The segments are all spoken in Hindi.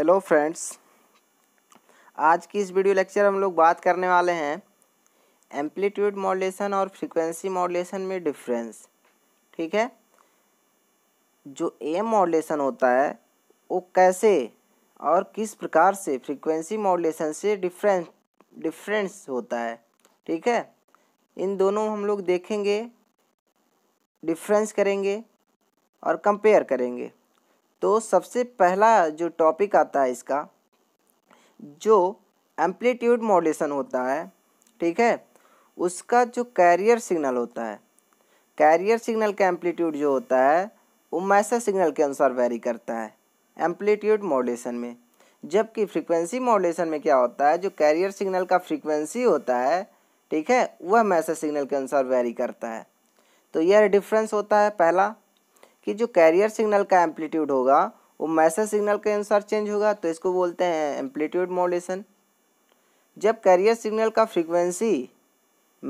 हेलो फ्रेंड्स आज की इस वीडियो लेक्चर हम लोग बात करने वाले हैं एम्पलीट्यूड मॉडलेशन और फ्रीक्वेंसी मॉडलेशन में डिफरेंस ठीक है जो एम मॉडलेशन होता है वो कैसे और किस प्रकार से फ्रीक्वेंसी मॉडलेशन से डिफरेंस डिफरेंस होता है ठीक है इन दोनों हम लोग देखेंगे डिफरेंस करेंगे और कंपेयर करेंगे तो सबसे पहला जो टॉपिक आता है इसका जो एम्पलीट्यूड मॉडलेशन होता है ठीक है उसका जो कैरियर सिग्नल होता है कैरियर सिग्नल का एम्पलीट्यूड जो होता है वो मैसेज सिग्नल के अनुसार वेरी करता है एम्पलीट्यूड मॉडलेशन में जबकि फ्रीक्वेंसी मॉडलेशन में क्या होता है जो कैरियर सिग्नल का फ्रीक्वेंसी होता है ठीक है वह मैसेज सिग्नल के अनुसार वेरी करता है तो यह डिफरेंस होता है पहला कि जो कैरियर सिग्नल का एम्पलीट्यूड होगा वो मैसेज सिग्नल के अनुसार चेंज होगा तो इसको बोलते हैं एम्पलीट्यूड मॉडुलेशन जब कैरियर सिग्नल का फ्रीक्वेंसी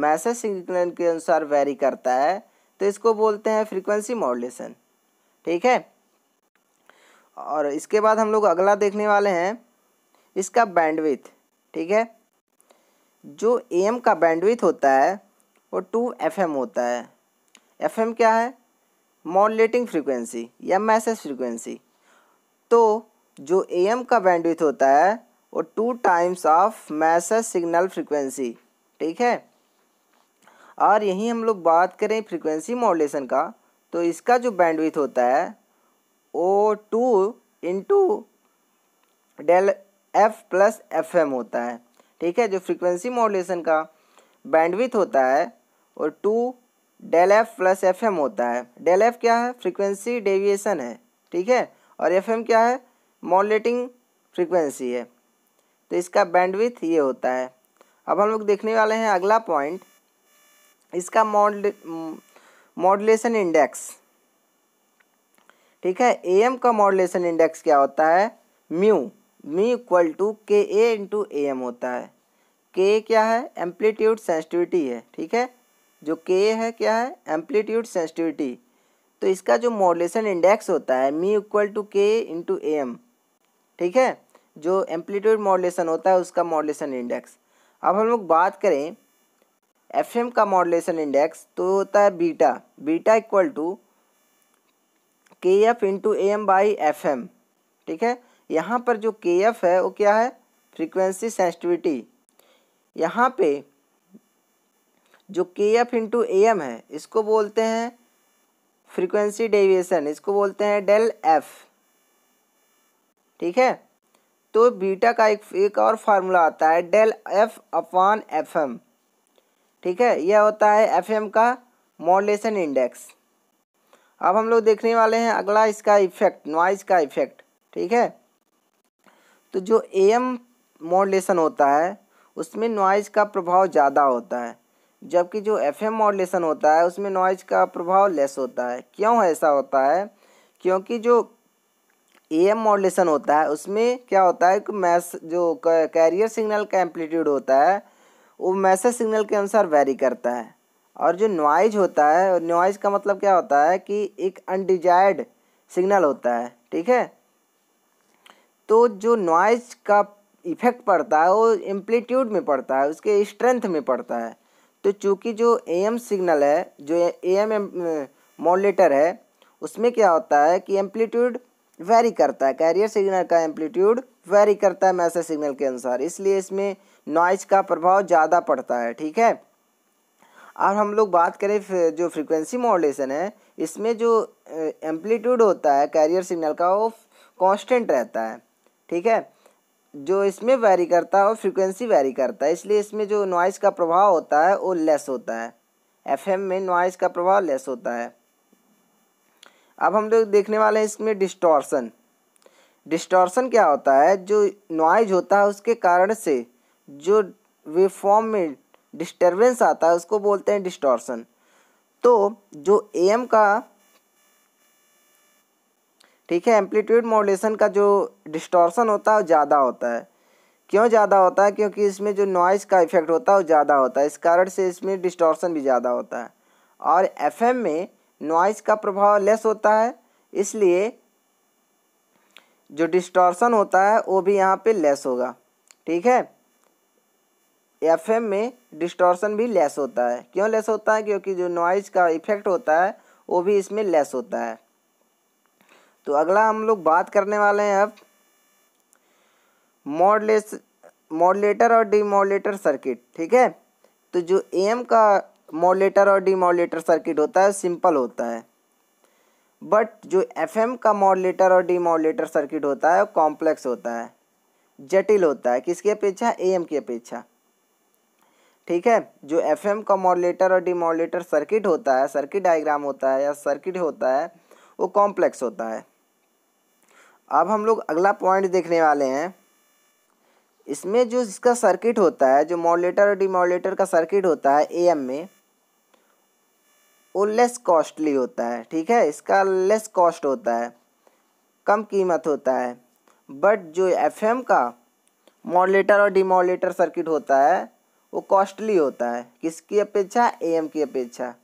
मैसेज सिग्नल के अनुसार वेरी करता है तो इसको बोलते हैं फ्रीक्वेंसी मॉडुलेशन ठीक है और इसके बाद हम लोग अगला देखने वाले हैं इसका बैंडविथ ठीक है जो ए एम का बैंडविथ होता है वो टू एफ एम होता है एफ एम क्या है मॉडलेटिंग फ्रीक्वेंसी या मैसेज फ्रीक्वेंसी तो जो ए एम का बैंडविथ होता है वो two times of message signal frequency ठीक है और यहीं हम लोग बात करें फ्रीक्वेंसी मॉडलेशन का तो इसका जो बैंडविथ होता है वो two into del F plus F M होता है ठीक है जो फ्रीक्वेंसी मॉडलेशन का बैंडविथ होता है और two del F plus F M होता है डेल एफ क्या है फ्रीक्वेंसी डेविएशन है ठीक है और एफ एम क्या है मॉडलेटिंग फ्रीक्वेंसी है तो इसका बैंडविथ ये होता है अब हम लोग देखने वाले हैं अगला पॉइंट इसका मॉडल मॉडलेशन इंडेक्स ठीक है ए एम का मॉडलेशन इंडेक्स क्या होता है म्यू म्यू इक्वल टू के ए इंटू ए एम होता है के क्या है एम्पलीट्यूड सेंसिटिविटी है ठीक है जो के है क्या है एम्पलीट्यूड सेंसिटिविटी तो इसका जो मॉडलेशन इंडेक्स होता है मी equal to K into A M ठीक है जो एम्पलीट्यूड मॉडलेशन होता है उसका मॉडलेशन इंडेक्स अब हम लोग बात करें एफ एम का मॉडलेशन इंडेक्स तो होता है beta beta equal to K F into A M by F M ठीक है यहाँ पर जो के एफ है वो क्या है फ्रीक्वेंसी सेंसिटिविटी यहाँ पे जो के एफ इंटू ए एम है इसको बोलते हैं फ्रीक्वेंसी डेविएशन इसको बोलते हैं डेल एफ ठीक है तो बीटा का एक एक और फार्मूला आता है del F upon F M ठीक है यह होता है एफ एम का मॉडलेशन इंडेक्स अब हम लोग देखने वाले हैं अगला इसका इफेक्ट नॉइज का इफेक्ट ठीक है तो जो ए एम मॉडलेशन होता है उसमें नॉइज़ का प्रभाव ज़्यादा होता है जबकि जो एफ एम मॉडलेशन होता है उसमें नॉइज का प्रभाव लेस होता है क्यों ऐसा होता है क्योंकि जो ए एम मॉडलेशन होता है उसमें क्या होता है कि मैस जो कैरियर सिग्नल का एम्पलीट्यूड होता है वो मैसेज सिग्नल के अनुसार वेरी करता है और जो नॉइज होता है नॉइज का मतलब क्या होता है कि एक अनडिजायर्ड सिग्नल होता है ठीक है तो जो नॉइज का इफेक्ट पड़ता है वो एम्पलीट्यूड में पड़ता है उसके स्ट्रेंथ में पड़ता है तो चूँकि जो ए एम सिग्नल है जो ए एम मॉडलेटर है उसमें क्या होता है कि एम्पलीट्यूड वेरी करता है कैरियर सिग्नल का एम्पलीट्यूड वेरी करता है मैसेज सिग्नल के अनुसार इसलिए इसमें नॉइज का प्रभाव ज़्यादा पड़ता है ठीक है और हम लोग बात करें जो फ्रीक्वेंसी मॉडलेशन है इसमें जो एम्पलीट्यूड होता है कैरियर सिग्नल का वो कांस्टेंट रहता है ठीक है जो इसमें वैरी करता है वो फ्रिक्वेंसी वेरी करता है इसलिए इसमें जो नॉइज़ का प्रभाव होता है वो लेस होता है एफएम में नॉइज़ का प्रभाव लेस होता है अब हम लोग देखने वाले हैं इसमें डिस्टॉर्सन डिस्टॉर्सन क्या होता है जो नॉइज होता है उसके कारण से जो वेवफॉर्म में डिस्टरबेंस आता है उसको बोलते हैं डिस्टॉर्सन तो जो एम का ठीक है एम्पलीट्यूड मॉडलेशन का जो डिस्टॉर्सन होता है वो ज़्यादा होता है क्यों ज़्यादा होता है क्योंकि इसमें जो नॉइज़ का इफेक्ट होता है वो ज़्यादा होता है इस कारण से इसमें डिस्टॉर्सन भी ज़्यादा होता है और एफ में नॉइज़ का प्रभाव लेस होता है इसलिए जो डिस्टॉर्सन होता है वो भी यहाँ पे लेस होगा ठीक है एफ में डिस्टॉर्सन भी लेस होता है क्यों लेस होता है क्योंकि जो नॉइज़ का इफेक्ट होता है वो भी इसमें लेस होता है तो अगला हम लोग बात करने वाले हैं अब मॉडलेस मॉडलेटर और डीमोडलेटर सर्किट ठीक है तो जो एम का मॉडलेटर और डीमोडलेटर सर्किट होता है सिंपल होता है बट जो एफएम का मॉडलेटर और डीमोडलेटर सर्किट होता है वो कॉम्प्लेक्स होता है जटिल होता है किसकी अपेक्षा एम की अपेक्षा ठीक है जो एफएम का मॉडलेटर और डीमोडलेटर सर्किट होता है सर्किट डायग्राम होता है या सर्किट होता है वो कॉम्प्लेक्स होता है अब हम लोग अगला पॉइंट देखने वाले हैं इसमें जो इसका सर्किट होता है जो मॉडलेटर और डिमोडलेटर का सर्किट होता है एएम में वो लेस कॉस्टली होता है ठीक है इसका लेस कॉस्ट होता है कम कीमत होता है बट जो एफएम का मॉडलेटर और डिमोडलेटर सर्किट होता है वो कॉस्टली होता है किसकी अपेक्षा एएम की अपेक्षा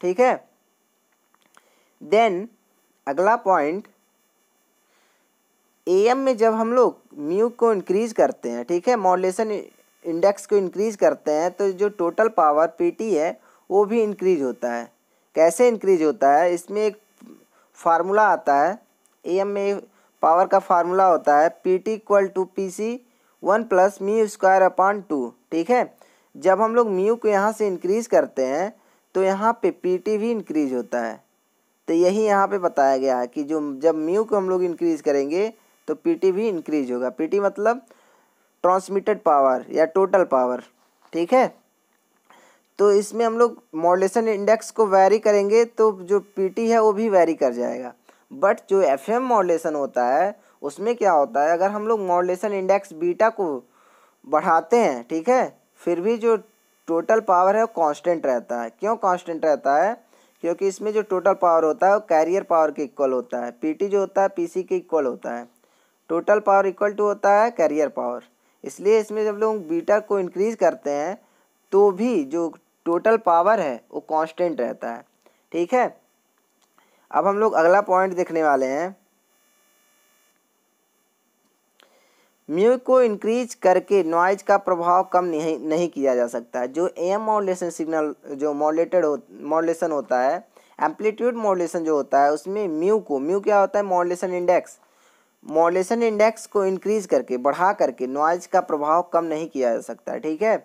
ठीक है देन अगला पॉइंट ए एम में जब हम लोग म्यू को इंक्रीज करते हैं ठीक है मॉडलेशन इंडेक्स को इंक्रीज करते हैं तो जो टोटल पावर पी टी है वो भी इंक्रीज होता है कैसे इंक्रीज होता है इसमें एक फार्मूला आता है ए एम में पावर का फार्मूला होता है P T equal to P C one plus mu square upon two ठीक है जब हम लोग म्यू को यहाँ से इंक्रीज करते हैं तो यहाँ पे पी टी भी इंक्रीज होता है तो यही यहाँ पे बताया गया है कि जो जब म्यू को हम लोग इंक्रीज करेंगे तो पीटी भी इंक्रीज होगा पीटी मतलब ट्रांसमिटेड पावर या टोटल पावर ठीक है तो इसमें हम लोग मॉडलेशन इंडेक्स को वैरी करेंगे तो जो पीटी है वो भी वैरी कर जाएगा बट जो एफएम मॉडलेशन होता है उसमें क्या होता है अगर हम लोग मॉडलेशन इंडेक्स बीटा को बढ़ाते हैं ठीक है फिर भी जो टोटल पावर है वो कॉन्स्टेंट रहता है क्यों कॉन्स्टेंट रहता है क्योंकि इसमें जो टोटल पावर होता है वो कैरियर पावर के इक्वल होता है पीटी जो होता है पीसी के इक्वल होता है टोटल पावर इक्वल टू होता है कैरियर पावर इसलिए इसमें जब लोग बीटा को इंक्रीज़ करते हैं तो भी जो टोटल पावर है वो कांस्टेंट रहता है ठीक है अब हम लोग अगला पॉइंट देखने वाले हैं म्यू को इंक्रीज करके नॉइज का प्रभाव कम नहीं नहीं किया जा सकता जो एम मॉडलेशन सिग्नल जो मॉडलेटेड हो मॉडलेशन होता है एम्पलीट्यूड मॉडलेशन जो होता है उसमें म्यू को म्यू क्या होता है मॉडलेशन इंडेक्स मॉडलेशन इंडेक्स को इंक्रीज करके बढ़ा करके नॉइज का प्रभाव कम नहीं किया जा सकता ठीक है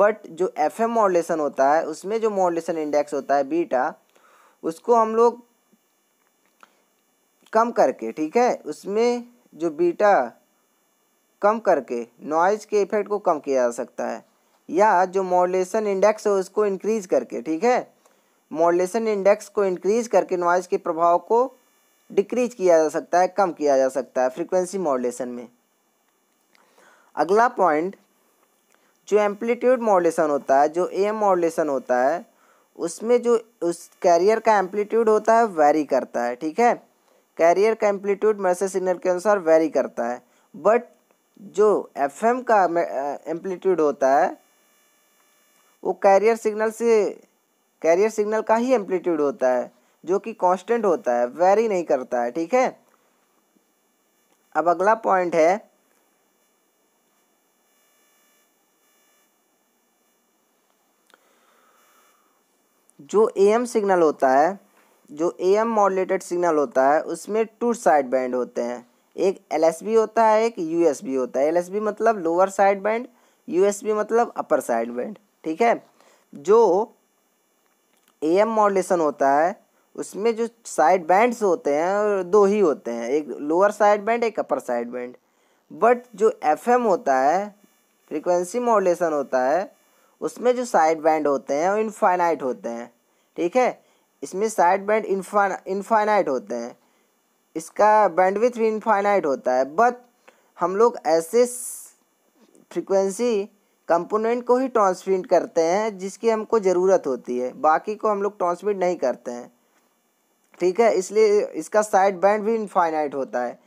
बट जो एफ एम मॉडलेशन होता है उसमें जो मॉडलेशन इंडेक्स होता है बीटा उसको हम लोग कम करके ठीक है उसमें जो बीटा कम करके नॉइज के इफेक्ट को कम किया जा सकता है या जो मॉडलेशन इंडेक्स है उसको इंक्रीज करके ठीक है मॉडलेशन इंडेक्स को इंक्रीज करके नॉइज के प्रभाव को डिक्रीज किया जा सकता है कम किया जा सकता है फ्रीक्वेंसी मॉडलेशन में अगला पॉइंट जो एम्पलीट्यूड मॉडलेशन होता है जो एम मॉडलेशन होता है उसमें जो उस कैरियर का एम्पलीट्यूड होता है वेरी करता है ठीक है कैरियर का एम्पलीट्यूड मैसेज सिग्नल के अनुसार वेरी करता है बट जो एफ का एम्पलीट्यूड होता है वो कैरियर सिग्नल से कैरियर सिग्नल का ही एम्पलीट्यूड होता है जो कि कांस्टेंट होता है वेरी नहीं करता है ठीक है अब अगला पॉइंट है जो एम सिग्नल होता है जो एम मॉडलेटेड सिग्नल होता है उसमें टू साइड बैंड होते हैं एक बी होता है एक यूएसबी होता है बी मतलब लोअर साइड बैंड यूएसबी मतलब अपर साइड बैंड ठीक है जो एम मॉडलेशन होता है उसमें जो साइड बैंड्स होते हैं दो ही होते हैं एक लोअर साइड बैंड एक अपर साइड बैंड बट जो एफ होता है फ्रिक्वेंसी मॉडलेशन होता है उसमें जो साइड बैंड होते हैं वो इनफाइनाइट होते हैं ठीक है इसमें साइड बैंड इनफाइनाइट होते हैं इसका बैंडविथ भी इनफाइनाइट होता है बट हम लोग ऐसे फ्रिक्वेंसी कंपोनेंट को ही ट्रांसमिट करते हैं जिसकी हमको ज़रूरत होती है बाकी को हम लोग ट्रांसमिट नहीं करते हैं ठीक है इसलिए इसका साइड बैंड भी इनफाइनाइट होता है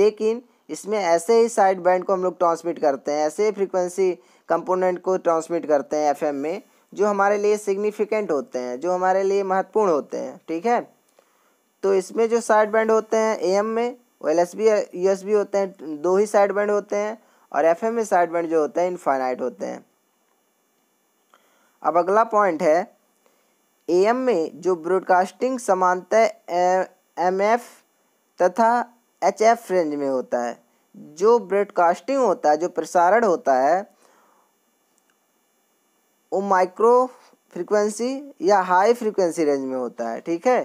लेकिन इसमें ऐसे ही साइड बैंड को हम लोग ट्रांसमिट करते हैं ऐसे ही फ्रिक्वेंसी कंपोनेंट को ट्रांसमिट करते हैं एफएम में जो हमारे लिए सिग्निफिकेंट होते हैं जो हमारे लिए महत्वपूर्ण होते हैं ठीक है तो इसमें जो साइड बैंड होते हैं एम में वो एल एस बी होते हैं दो ही साइड बैंड होते हैं और एफ में साइड बैंड जो होते हैं इनफाइनाइट होते हैं अब अगला पॉइंट है एम में जो ब्रॉडकास्टिंग एम एफ तथा एच एफ़ रेंज में होता है जो ब्रॉडकास्टिंग होता है जो प्रसारण होता है वो माइक्रो फ्रीक्वेंसी या हाई फ्रीक्वेंसी रेंज में होता है ठीक है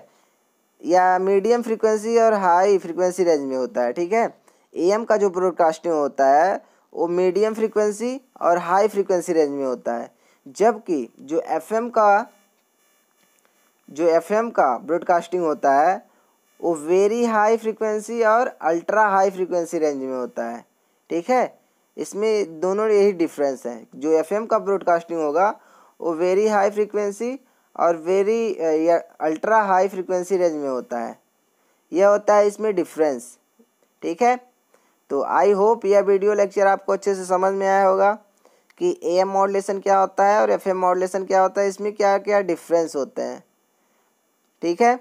या मीडियम फ्रीक्वेंसी और हाई फ्रीक्वेंसी रेंज में होता है ठीक है एम का जो ब्रॉडकास्टिंग होता है वो मीडियम फ्रीक्वेंसी और हाई फ्रीक्वेंसी रेंज में होता है जबकि जो एफएम का जो एफ का ब्रॉडकास्टिंग होता है वो वेरी हाई फ्रिक्वेंसी और अल्ट्रा हाई फ्रिक्वेंसी रेंज में होता है ठीक है इसमें दोनों यही डिफरेंस है जो एफ का ब्रॉडकास्टिंग होगा वो वेरी हाई फ्रिक्वेंसी और very ultra high frequency range में होता है यह होता है इसमें डिफरेंस ठीक है तो आई होप यह वीडियो लेक्चर आपको अच्छे से समझ में आया होगा कि ए एम मॉडलेसन क्या होता है और एफ एम मॉडलेसन क्या होता है इसमें क्या क्या डिफरेंस होते हैं ठीक है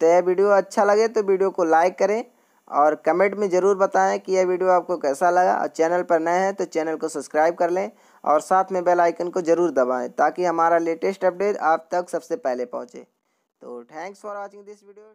तो यह वीडियो अच्छा लगे तो वीडियो को लाइक करें और कमेंट में ज़रूर बताएं कि यह वीडियो आपको कैसा लगा और चैनल पर नए हैं तो चैनल को सब्सक्राइब कर लें और साथ में बेल आइकन को ज़रूर दबाएं ताकि हमारा लेटेस्ट अपडेट आप तक सबसे पहले पहुंचे तो thanks for watching this video